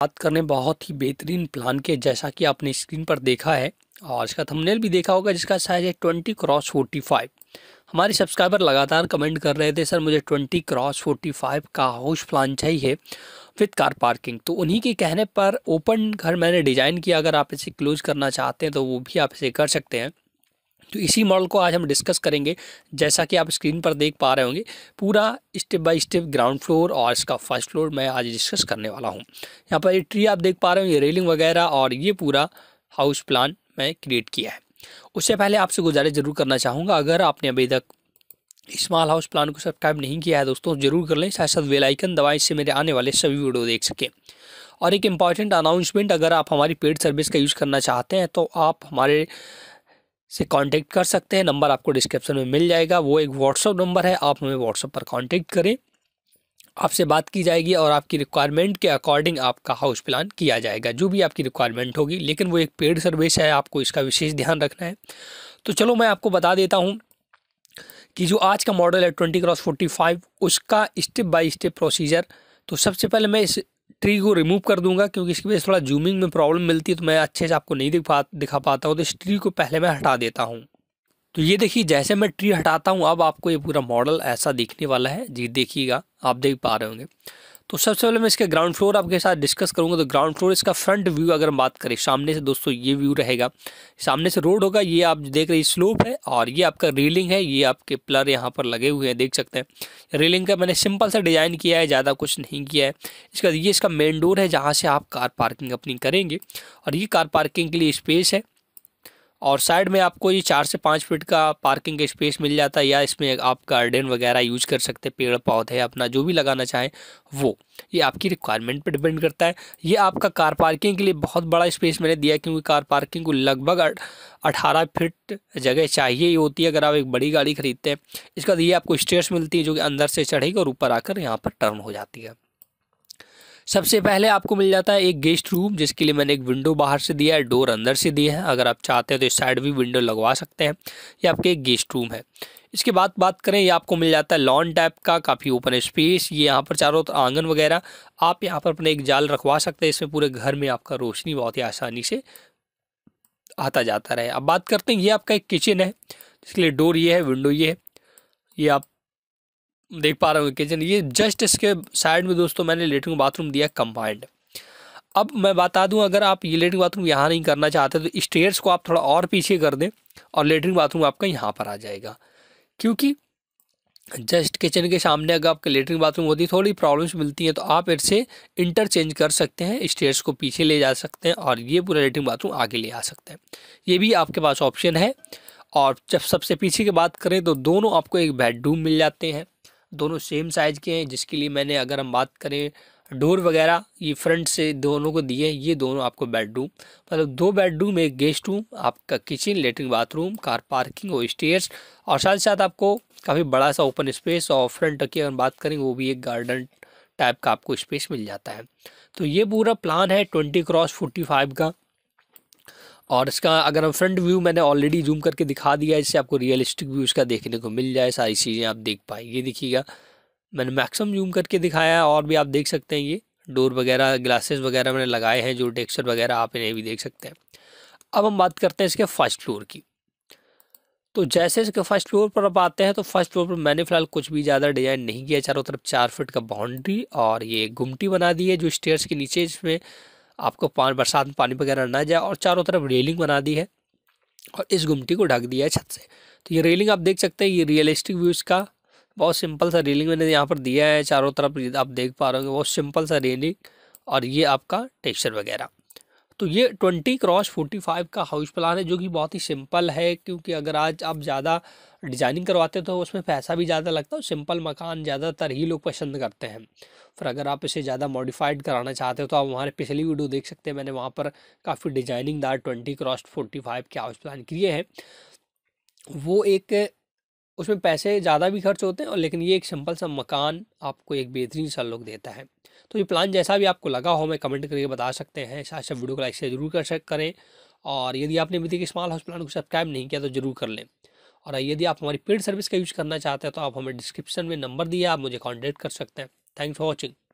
बात करने बहुत ही बेहतरीन प्लान के जैसा कि आपने स्क्रीन पर देखा है और इसका थंबनेल भी देखा होगा जिसका साइज है ट्वेंटी क्रॉस फोर्टी फाइव हमारे सब्सक्राइबर लगातार कमेंट कर रहे थे सर मुझे ट्वेंटी क्रॉस फोर्टी फाइव का हाउस प्लान चाहिए विथ कार पार्किंग तो उन्हीं के कहने पर ओपन घर मैंने डिज़ाइन किया अगर आप इसे क्लोज करना चाहते हैं तो वो भी आप इसे कर सकते हैं तो इसी मॉडल को आज हम डिस्कस करेंगे जैसा कि आप स्क्रीन पर देख पा रहे होंगे पूरा step by step ground floor और इसका फर्स्ट फ्लोर मैं आज डिस्कस करने वाला हूँ यहाँ पर ये ट्री आप देख पा रहे हो ये रेलिंग वगैरह और ये पूरा हाउस प्लान मैं क्रिएट किया है उससे पहले आपसे गुजारिश जरूर करना चाहूँगा अगर आपने अभी तक स्मॉल हाउस प्लान को सब्सक्राइब नहीं किया है दोस्तों जरूर कर लें साथ साथ वेलाइकन दवाई इससे मेरे आने वाले सभी वीडियो देख सकें और एक इम्पॉर्टेंट अनाउंसमेंट अगर आप हमारी पेड सर्विस का यूज़ करना चाहते हैं तो आप हमारे से कांटेक्ट कर सकते हैं नंबर आपको डिस्क्रिप्शन में मिल जाएगा वो एक व्हाट्सअप नंबर है आप हमें व्हाट्सअप पर कांटेक्ट करें आपसे बात की जाएगी और आपकी रिक्वायरमेंट के अकॉर्डिंग आपका हाउस प्लान किया जाएगा जो भी आपकी रिक्वायरमेंट होगी लेकिन वो एक पेड सर्विस है आपको इसका विशेष ध्यान रखना है तो चलो मैं आपको बता देता हूँ कि जो आज का मॉडल है ट्वेंटी क्रॉस फोर्टी फाइव उसका स्टेप बाई स्टेप प्रोसीजर तो सबसे पहले मैं इस ट्री को रिमूव कर दूंगा क्योंकि इसकी वजह से थोड़ा जूमिंग में प्रॉब्लम मिलती है तो मैं अच्छे से आपको नहीं दिख पा दिखा पाता हूँ तो इस ट्री को पहले मैं हटा देता हूँ तो ये देखिए जैसे मैं ट्री हटाता हूँ अब आपको ये पूरा मॉडल ऐसा दिखने वाला है जी देखिएगा आप देख पा रहे होंगे तो सबसे पहले मैं इसके ग्राउंड फ्लोर आपके साथ डिस्कस करूंगा तो ग्राउंड फ्लोर इसका फ्रंट व्यू अगर हम बात करें सामने से दोस्तों ये व्यू रहेगा सामने से रोड होगा ये आप देख रहे हैं स्लोप है और ये आपका रेलिंग है ये आपके प्लर यहाँ पर लगे हुए हैं देख सकते हैं रेलिंग का मैंने सिंपल सा डिज़ाइन किया है ज़्यादा कुछ नहीं किया है इसका ये इसका मेन डोर है जहाँ से आप कार पार्किंग अपनी करेंगे और ये कार पार्किंग के लिए स्पेस है और साइड में आपको ये चार से पाँच फीट का पार्किंग स्पेस मिल जाता है या इसमें आप गार्डन वगैरह यूज कर सकते हैं पेड़ पौधे अपना जो भी लगाना चाहें वो ये आपकी रिक्वायरमेंट पर डिपेंड करता है ये आपका कार पार्किंग के लिए बहुत बड़ा स्पेस मैंने दिया क्योंकि कार पार्किंग को लगभग अठारह फिट जगह चाहिए ही होती है अगर आप एक बड़ी गाड़ी खरीदते हैं इसके बाद ये आपको स्टेयर्स मिलती है जो कि अंदर से चढ़ेगी और ऊपर आकर यहाँ पर टर्न हो जाती है सबसे पहले आपको मिल जाता है एक गेस्ट रूम जिसके लिए मैंने एक विंडो बाहर से दिया है डोर अंदर से दिया है अगर आप चाहते हैं तो इस साइड भी विंडो लगवा सकते हैं ये आपके एक गेस्ट रूम है इसके बाद बात करें ये आपको मिल जाता है लॉन टाइप का काफ़ी ओपन स्पेस ये यहाँ पर चारों तो आंगन वगैरह आप यहाँ पर अपने एक जाल रखवा सकते हैं इसमें पूरे घर में आपका रोशनी बहुत ही आसानी से आता जाता रहे अब बात करते हैं ये आपका एक किचन है इसके लिए डोर ये है विंडो ये है ये आप देख पा रहे हो किचन ये जस्ट इसके साइड में दोस्तों मैंने लेटरिन बाथरूम दिया कंबाइंड अब मैं बता दूं अगर आप ये लेटरिन बाथरूम यहाँ नहीं करना चाहते तो स्टेयर्स को आप थोड़ा और पीछे कर दें और लेटरिन बाथरूम आपका यहाँ पर आ जाएगा क्योंकि जस्ट किचन के सामने अगर आपके लेटरिन बाथरूम होती थोड़ी प्रॉब्लम्स मिलती हैं तो आप इससे इंटरचेंज कर सकते हैं स्टेयर्स को पीछे ले जा सकते हैं और ये पूरा लेटरिन बाथरूम आगे ले आ सकते हैं ये भी आपके पास ऑप्शन है और जब सबसे पीछे की बात करें तो दोनों आपको एक बेडरूम मिल जाते हैं दोनों सेम साइज़ के हैं जिसके लिए मैंने अगर हम बात करें डोर वगैरह ये फ्रंट से दोनों को दिए ये दोनों आपको बेडरूम मतलब दो बेडरूम एक गेस्ट रूम आपका kitchen latrine bathroom car parking और स्टेयर्स और साथ ही साथ आपको काफ़ी बड़ा सा ओपन स्पेस और फ्रंट की अगर बात करें वो भी एक गार्डन टाइप का आपको स्पेस मिल जाता है तो ये पूरा प्लान है ट्वेंटी क्रॉस फोर्टी फाइव का और इसका अगर हम फ्रंट व्यू मैंने ऑलरेडी जूम करके दिखा दिया इससे आपको रियलिस्टिक व्यू इसका देखने को मिल जाए सारी चीज़ें आप देख पाएंगे देखिएगा मैंने मैक्सिमम जूम करके दिखाया और भी आप देख सकते हैं ये डोर वगैरह ग्लासेस वगैरह मैंने लगाए हैं जो टेक्सचर वगैरह आप इन्हें भी देख सकते हैं अब हम बात करते हैं इसके फर्स्ट फ्लोर की तो जैसे इसके फर्स्ट फ्लोर पर आप आते हैं तो फर्स्ट फ्लोर पर मैंने फिलहाल कुछ भी ज़्यादा डिजाइन नहीं किया चारों तरफ चार फिट का बाउंड्री और ये गुमटी बना दी है जो स्टेयर्स के नीचे इसमें आपको बरसात में पानी वगैरह ना जाए और चारों तरफ रेलिंग बना दी है और इस गुमटी को ढक दिया है छत से तो ये रेलिंग आप देख सकते हैं ये रियलिस्टिक व्यूज़ का बहुत सिंपल सा रेलिंग मैंने यहाँ पर दिया है चारों तरफ आप देख पा रहे होंगे बहुत सिंपल सा रेलिंग और ये आपका टेक्सचर वगैरह तो ये ट्वेंटी क्रॉस फोर्टी फाइव का हाउस प्लान है जो कि बहुत ही सिंपल है क्योंकि अगर आज आप ज़्यादा डिजाइनिंग करवाते तो उसमें पैसा भी ज़्यादा लगता है सिंपल मकान ज़्यादातर ही लोग पसंद करते हैं फिर अगर आप इसे ज़्यादा मॉडिफाइड कराना चाहते हो तो आप हमारे पिछली वीडियो देख सकते हैं मैंने वहाँ पर काफ़ी डिजाइनिंग दार ट्वेंटी क्रॉस फोर्टी फाइव के हाउस प्लान किए हैं वो एक उसमें पैसे ज़्यादा भी खर्च होते हैं और लेकिन ये एक सिंपल सा मकान आपको एक बेहतरीन सा लुक देता है तो ये प्लान जैसा भी आपको लगा हो मैं कमेंट करके बता सकते हैं साथ वीडियो को लाइक से जरूर कर सक करें और यदि आपने अभी तक स्मॉल हाउस प्लान को सब्सक्राइब नहीं किया तो जरूर कर लें और यदि आप हमारी पेड सर्विस का यूज़ करना चाहते हैं तो आप हमें डिस्क्रिप्शन में नंबर दिया आप मुझे कॉन्टैक्ट कर सकते हैं थैंक्स फॉर वॉचिंग